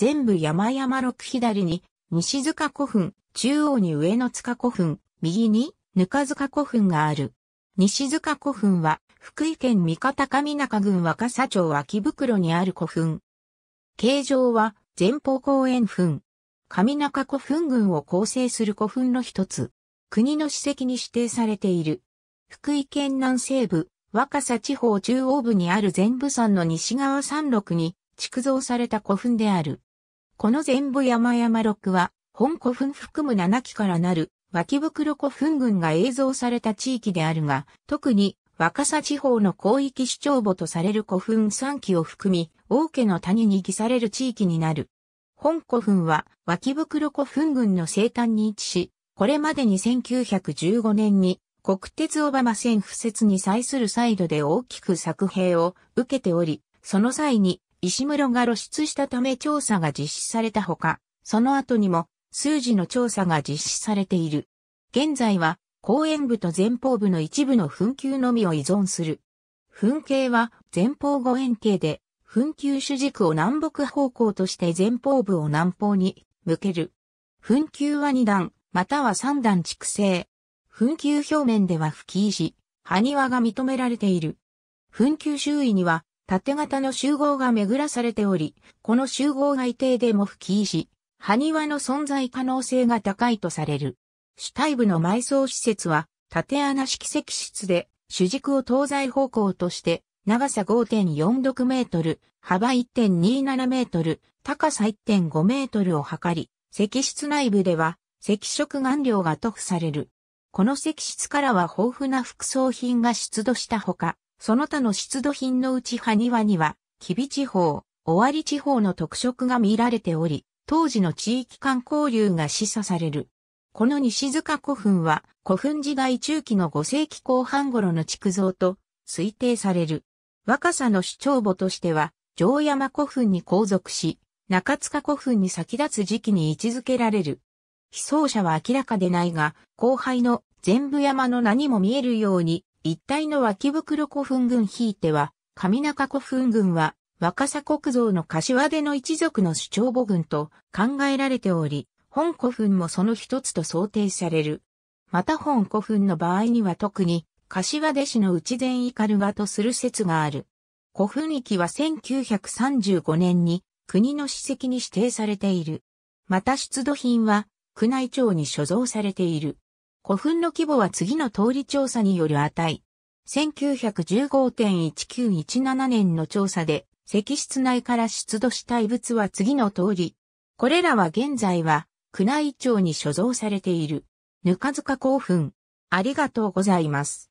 全部山々六左に、西塚古墳、中央に上野塚古墳、右にぬか塚古墳がある。西塚古墳は、福井県三方上中郡若狭町秋袋にある古墳。形状は、前方後円墳。上中古墳群を構成する古墳の一つ。国の史跡に指定されている。福井県南西部、若狭地方中央部にある全部山の西側山麓に、築造された古墳である。この全部山々6は、本古墳含む7基からなる、脇袋古墳群が映像された地域であるが、特に若狭地方の広域主張母とされる古墳3基を含み、王家の谷に偽される地域になる。本古墳は脇袋古墳群の生誕に位置し、これまでに1915年に国鉄小浜線敷設に際するサイドで大きく作兵を受けており、その際に石室が露出したため調査が実施されたほか、その後にも数字の調査が実施されている。現在は後円部と前方部の一部の紛糾のみを依存する。紛形は前方後円形で、紛糾主軸を南北方向として前方部を南方に向ける。紛糾は2段、または3段蓄生。紛糾表面では吹き石、埴輪が認められている。紛糾周囲には縦型の集合が巡らされており、この集合が異定でも不起し、埴輪の存在可能性が高いとされる。主体部の埋葬施設は、縦穴式石室で、主軸を東西方向として、長さ5.46メートル、幅1.27メートル、高さ1.5メートルを測り、石室内部では、石色顔料が塗布される。この石室からは豊富な副葬品が出土したほか、その他の出土品のうち庭には、吉備地方、尾張地方の特色が見られており、当時の地域間交流が示唆される。この西塚古墳は、古墳時代中期の5世紀後半頃の築造と推定される。若さの主張母としては、城山古墳に後続し、中塚古墳に先立つ時期に位置づけられる。被葬者は明らかでないが、後輩の全部山の名にも見えるように、一帯の脇袋古墳群ひいては、上中古墳群は、若狭国造の柏出の一族の主張母群と考えられており、本古墳もその一つと想定される。また本古墳の場合には特に、柏出市の内前イカルガとする説がある。古墳域は1935年に国の史跡に指定されている。また出土品は宮内庁に所蔵されている。古墳の規模は次の通り調査による値。1915.1917年の調査で、石室内から出土した遺物は次の通り。これらは現在は、宮内庁に所蔵されている。ぬか塚古墳。ありがとうございます。